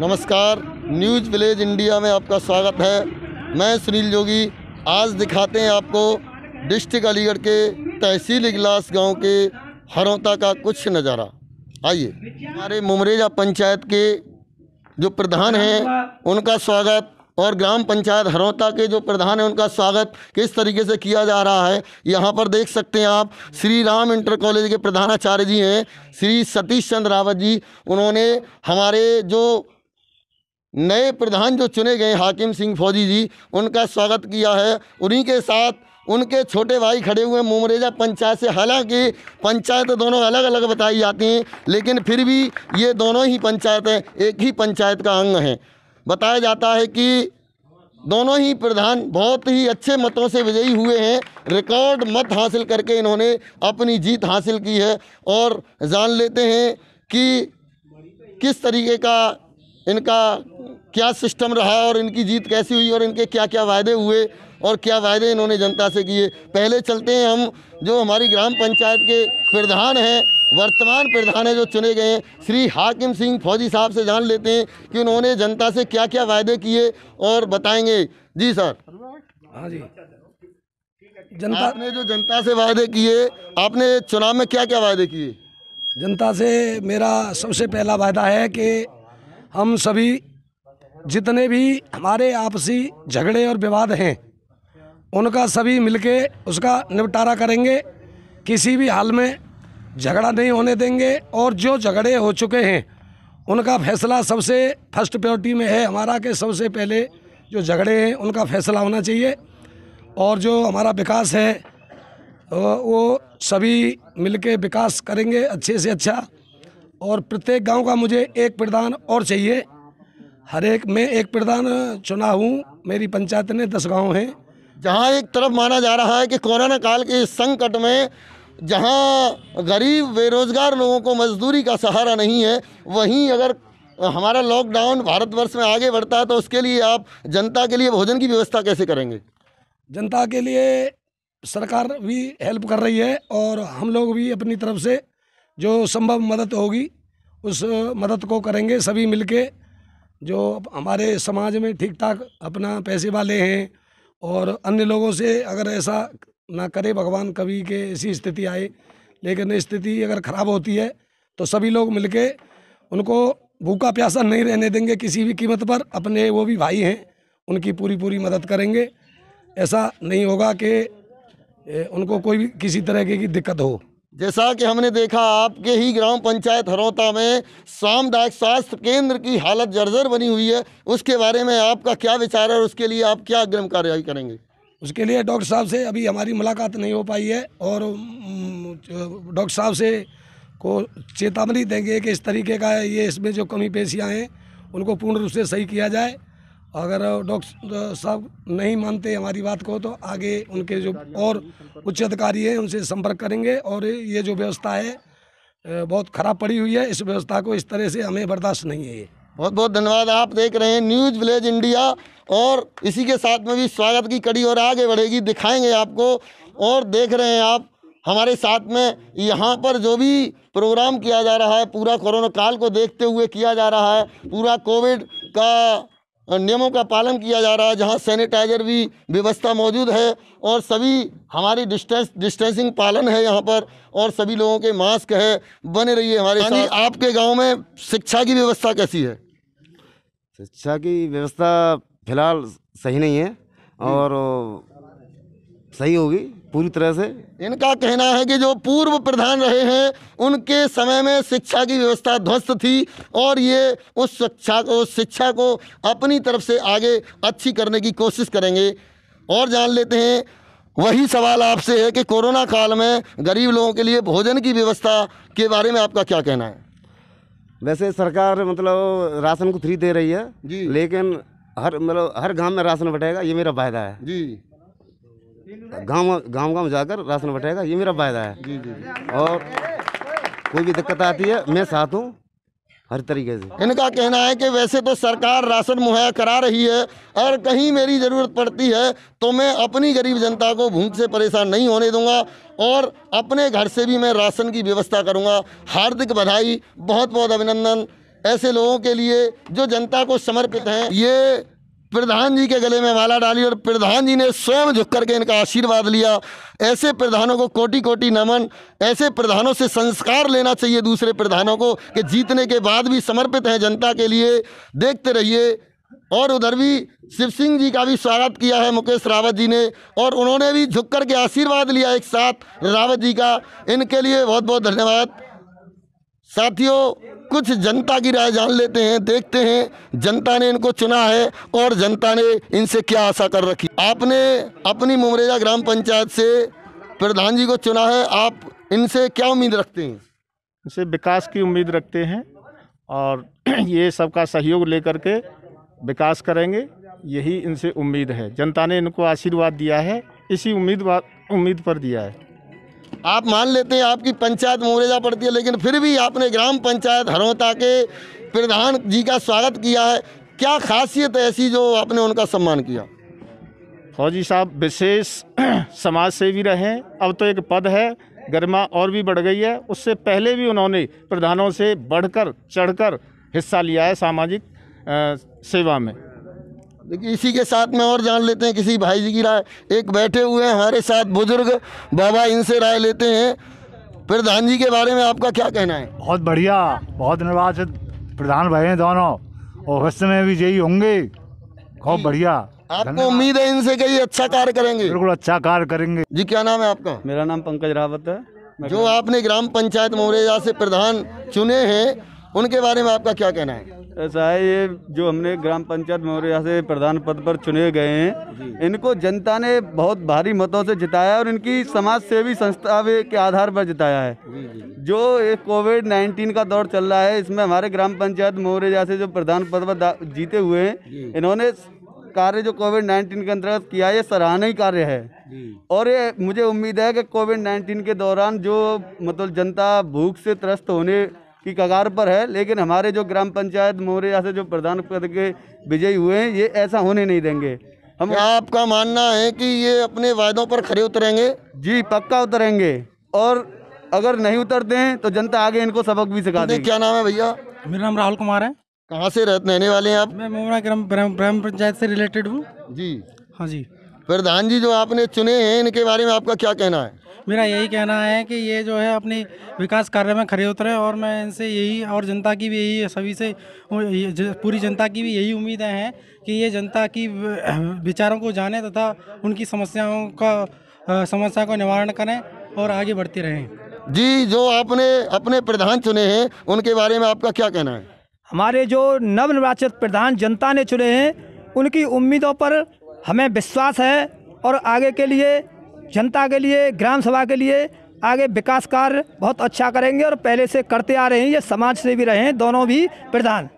नमस्कार news village India में आपका स्वागत है मैं सुनील जोगी आज दिखाते हैं आपको डिस्ट्रिक्ट अलीगढ़ के तहसील इगलास गांव के हरौता का कुछ नज़ारा आइए हमारे मुमरेजा पंचायत के जो प्रधान हैं उनका स्वागत और ग्राम पंचायत हरौता के जो प्रधान हैं उनका स्वागत किस तरीके से किया जा रहा है यहाँ पर देख सकते हैं आप श्री राम इंटर कॉलेज के प्रधानाचार्य जी हैं श्री सतीश चंद्र रावत जी उन्होंने हमारे जो नए प्रधान जो चुने गए हाकिम सिंह फौजी जी उनका स्वागत किया है उन्हीं के साथ उनके छोटे भाई खड़े हुए मुमरेजा पंचायत से हालांकि पंचायत दोनों अलग अलग बताई जाती हैं लेकिन फिर भी ये दोनों ही हैं एक ही पंचायत का अंग हैं बताया जाता है कि दोनों ही प्रधान बहुत ही अच्छे मतों से विजयी हुए हैं रिकॉर्ड मत हासिल करके इन्होंने अपनी जीत हासिल की है और जान लेते हैं कि किस तरीके का इनका क्या सिस्टम रहा और इनकी जीत कैसी हुई और इनके क्या क्या वायदे हुए और क्या वायदे इन्होंने जनता से किए पहले चलते हैं हम जो हमारी ग्राम पंचायत के प्रधान हैं वर्तमान प्रधान है जो चुने गए हैं श्री हाकिम सिंह फौजी साहब से जान लेते हैं कि उन्होंने जनता से क्या क्या वायदे किए और बताएंगे जी सर हाँ जी जनता आपने जो जनता से वायदे किए आपने चुनाव में क्या क्या वायदे किए जनता से मेरा सबसे पहला वायदा है कि हम सभी जितने भी हमारे आपसी झगड़े और विवाद हैं उनका सभी मिलके उसका निपटारा करेंगे किसी भी हाल में झगड़ा नहीं होने देंगे और जो झगड़े हो चुके हैं उनका फैसला सबसे फर्स्ट प्रायोरिटी में है हमारा के सबसे पहले जो झगड़े हैं उनका फैसला होना चाहिए और जो हमारा विकास है वो सभी मिलके विकास करेंगे अच्छे से अच्छा और प्रत्येक गांव का मुझे एक प्रधान और चाहिए हर एक मैं एक प्रधान चुना हूँ मेरी पंचायत ने दस गांव हैं जहाँ एक तरफ माना जा रहा है कि कोरोना काल के संकट में जहाँ गरीब बेरोजगार लोगों को मजदूरी का सहारा नहीं है वहीं अगर हमारा लॉकडाउन भारतवर्ष में आगे बढ़ता है तो उसके लिए आप जनता के लिए भोजन की व्यवस्था कैसे करेंगे जनता के लिए सरकार भी हेल्प कर रही है और हम लोग भी अपनी तरफ से जो संभव मदद होगी उस मदद को करेंगे सभी मिलके जो हमारे समाज में ठीक ठाक अपना पैसे वाले हैं और अन्य लोगों से अगर ऐसा ना करे भगवान कभी के ऐसी स्थिति आए लेकिन स्थिति अगर ख़राब होती है तो सभी लोग मिलके उनको भूखा प्यासा नहीं रहने देंगे किसी भी कीमत पर अपने वो भी भाई हैं उनकी पूरी पूरी मदद करेंगे ऐसा नहीं होगा कि उनको कोई भी किसी तरह की दिक्कत हो जैसा कि हमने देखा आपके ही ग्राम पंचायत हरौता में सामुदायिक स्वास्थ्य केंद्र की हालत जर्जर बनी हुई है उसके बारे में आपका क्या विचार है और उसके लिए आप क्या अग्रिम कार्रवाई करेंगे उसके लिए डॉक्टर साहब से अभी हमारी मुलाकात नहीं हो पाई है और डॉक्टर साहब से को चेतावनी देंगे कि इस तरीके का ये इसमें जो कमी पेशियाँ हैं उनको पूर्ण रूप से सही किया जाए अगर डॉक्टर साहब नहीं मानते हमारी बात को तो आगे उनके जो और उच्च अधिकारी हैं उनसे संपर्क करेंगे और ये जो व्यवस्था है बहुत खराब पड़ी हुई है इस व्यवस्था को इस तरह से हमें बर्दाश्त नहीं है बहुत बहुत धन्यवाद आप देख रहे हैं न्यूज विलेज इंडिया और इसी के साथ में भी स्वागत की कड़ी और आगे बढ़ेगी दिखाएंगे आपको और देख रहे हैं आप हमारे साथ में यहाँ पर जो भी प्रोग्राम किया जा रहा है पूरा कोरोना काल को देखते हुए किया जा रहा है पूरा कोविड का नियमों का पालन किया जा रहा है जहाँ सैनिटाइज़र भी व्यवस्था मौजूद है और सभी हमारी डिस्टेंस डिस्टेंसिंग पालन है यहाँ पर और सभी लोगों के मास्क है बने रहिए हमारे साथ आपके गांव में शिक्षा की व्यवस्था कैसी है शिक्षा की व्यवस्था फिलहाल सही नहीं है और सही होगी पूरी तरह से इनका कहना है कि जो पूर्व प्रधान रहे हैं उनके समय में शिक्षा की व्यवस्था ध्वस्त थी और ये उस शिक्षा को उस शिक्षा को अपनी तरफ से आगे अच्छी करने की कोशिश करेंगे और जान लेते हैं वही सवाल आपसे है कि कोरोना काल में गरीब लोगों के लिए भोजन की व्यवस्था के बारे में आपका क्या कहना है वैसे सरकार मतलब राशन को फ्री दे रही है जी लेकिन हर मतलब हर गांव में राशन बटेगा ये मेरा वायदा है जी गांव गांव गांव जाकर राशन बटेगा ये मेरा फायदा है जी जी और कोई भी दिक्कत आती है मैं साथ हूँ हर तरीके से इनका कहना है कि वैसे तो सरकार राशन मुहैया करा रही है और कहीं मेरी ज़रूरत पड़ती है तो मैं अपनी गरीब जनता को भूख से परेशान नहीं होने दूंगा और अपने घर से भी मैं राशन की व्यवस्था करूंगा हार्दिक बधाई बहुत बहुत अभिनंदन ऐसे लोगों के लिए जो जनता को समर्पित हैं ये प्रधान जी के गले में माला डाली और प्रधान जी ने स्वयं झुक करके इनका आशीर्वाद लिया ऐसे प्रधानों को कोटि कोटि नमन ऐसे प्रधानों से संस्कार लेना चाहिए दूसरे प्रधानों को कि जीतने के बाद भी समर्पित हैं जनता के लिए देखते रहिए और उधर भी शिव सिंह जी का भी स्वागत किया है मुकेश रावत जी ने और उन्होंने भी झुक कर के आशीर्वाद लिया एक साथ रावत जी का इनके लिए बहुत बहुत धन्यवाद साथियों कुछ जनता की राय जान लेते हैं देखते हैं जनता ने इनको चुना है और जनता ने इनसे क्या आशा कर रखी आपने अपनी मुमरेजा ग्राम पंचायत से प्रधान जी को चुना है आप इनसे क्या उम्मीद रखते हैं इनसे विकास की उम्मीद रखते हैं और ये सबका सहयोग लेकर के विकास करेंगे यही इनसे उम्मीद है जनता ने इनको आशीर्वाद दिया है इसी उम्मीद उम्मीद पर दिया है आप मान लेते हैं आपकी पंचायत मोरेजा पड़ती है लेकिन फिर भी आपने ग्राम पंचायत हरौता के प्रधान जी का स्वागत किया है क्या खासियत ऐसी जो आपने उनका सम्मान किया फौजी साहब विशेष समाज सेवी रहे अब तो एक पद है गरिमा और भी बढ़ गई है उससे पहले भी उन्होंने प्रधानों से बढ़कर चढ़कर हिस्सा लिया है सामाजिक सेवा में देखिए इसी के साथ में और जान लेते हैं किसी भाई जी की राय एक बैठे हुए हैं हमारे साथ बुजुर्ग बाबा इनसे राय लेते हैं प्रधान जी के बारे में आपका क्या कहना है बहुत बढ़िया बहुत निर्वाचित प्रधान भाई हैं दोनों भविष्य में भी यही होंगे बहुत बढ़िया आपको उम्मीद है इनसे कहीं अच्छा कार्य करेंगे बिल्कुल अच्छा कार्य करेंगे जी क्या नाम है आपका मेरा नाम पंकज रावत है जो आपने ग्राम पंचायत मोरेजा से प्रधान चुने हैं उनके बारे में आपका क्या कहना है ऐसा है ये जो हमने ग्राम पंचायत मौर्या से प्रधान पद पर चुने गए हैं इनको जनता ने बहुत भारी मतों से जिताया और इनकी समाज सेवी संस्था के आधार पर जिताया है जो एक कोविड नाइन्टीन का दौर चल रहा है इसमें हमारे ग्राम पंचायत मौर्य से जो प्रधान पद पर जीते हुए हैं इन्होंने कार्य जो कोविड नाइन्टीन के अंतर्गत किया ये सराहनीय कार्य है और ये मुझे उम्मीद है कि कोविड नाइन्टीन के दौरान जो मतलब जनता भूख से त्रस्त होने की कगार पर है लेकिन हमारे जो ग्राम पंचायत मोरिया से जो प्रधान पद के विजयी हुए हैं ये ऐसा होने नहीं देंगे हम आपका मानना है कि ये अपने वायदों पर खड़े उतरेंगे जी पक्का उतरेंगे और अगर नहीं उतरते हैं तो जनता आगे इनको सबक भी सिखा तो देगी क्या नाम है भैया मेरा नाम राहुल कुमार है कहाँ से रहने वाले हैं आप मैं मोहरा ग्राम ग्राम पंचायत से रिलेटेड हूँ जी हाँ जी प्रधान जी जो आपने चुने हैं इनके बारे में आपका क्या कहना है मेरा यही कहना है कि ये जो है अपने विकास कार्य में खड़े उतरे और मैं इनसे यही और जनता की भी यही सभी से पूरी जनता की भी यही उम्मीदें हैं कि ये जनता की विचारों को जाने तथा उनकी समस्याओं का समस्या को निवारण करें और आगे बढ़ते रहें जी जो आपने अपने प्रधान चुने हैं उनके बारे में आपका क्या कहना है हमारे जो नवनिर्वाचित प्रधान जनता ने चुने हैं उनकी उम्मीदों पर हमें विश्वास है और आगे के लिए जनता के लिए ग्राम सभा के लिए आगे विकास कार्य बहुत अच्छा करेंगे और पहले से करते आ रहे हैं ये समाज से भी रहे हैं दोनों भी प्रधान